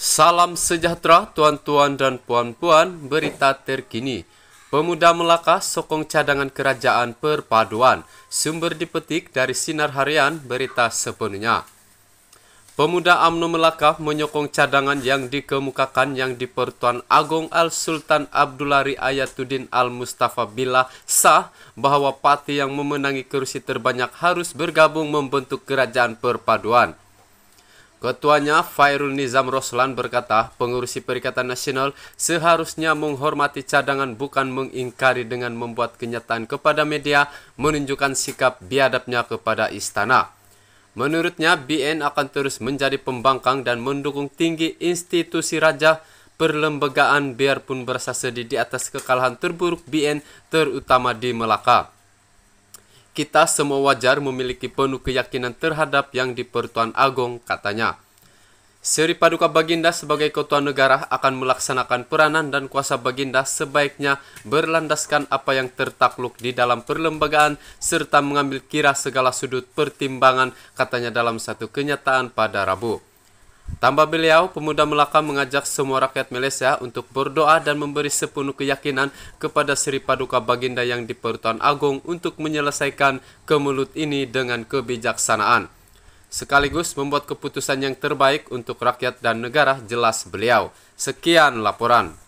Salam sejahtera tuan-tuan dan puan-puan berita terkini. Pemuda Melaka sokong cadangan kerajaan perpaduan. Sumber dipetik dari Sinar Harian berita sepenuhnya. Pemuda AMNO Melaka menyokong cadangan yang dikemukakan yang dipertuan Agong Al-Sultan Abdulari Ayatuddin Al-Mustafa Billah sah bahwa parti yang memenangi kursi terbanyak harus bergabung membentuk kerajaan perpaduan. Ketuanya Fairul Nizam Roslan berkata, pengurusi Perikatan Nasional seharusnya menghormati cadangan bukan mengingkari dengan membuat kenyataan kepada media menunjukkan sikap biadabnya kepada istana. Menurutnya, BN akan terus menjadi pembangkang dan mendukung tinggi institusi raja perlembagaan biarpun sedih di atas kekalahan terburuk BN terutama di Melaka kita semua wajar memiliki penuh keyakinan terhadap yang di Pertuan Agong, katanya. Seri Paduka Baginda sebagai ketua negara akan melaksanakan peranan dan kuasa Baginda sebaiknya berlandaskan apa yang tertakluk di dalam perlembagaan serta mengambil kira segala sudut pertimbangan, katanya dalam satu kenyataan pada Rabu. Tambah beliau, pemuda Melaka mengajak semua rakyat Malaysia untuk berdoa dan memberi sepenuh keyakinan kepada Sri Paduka Baginda yang di Pertuan Agung untuk menyelesaikan kemelut ini dengan kebijaksanaan. Sekaligus membuat keputusan yang terbaik untuk rakyat dan negara jelas beliau. Sekian laporan.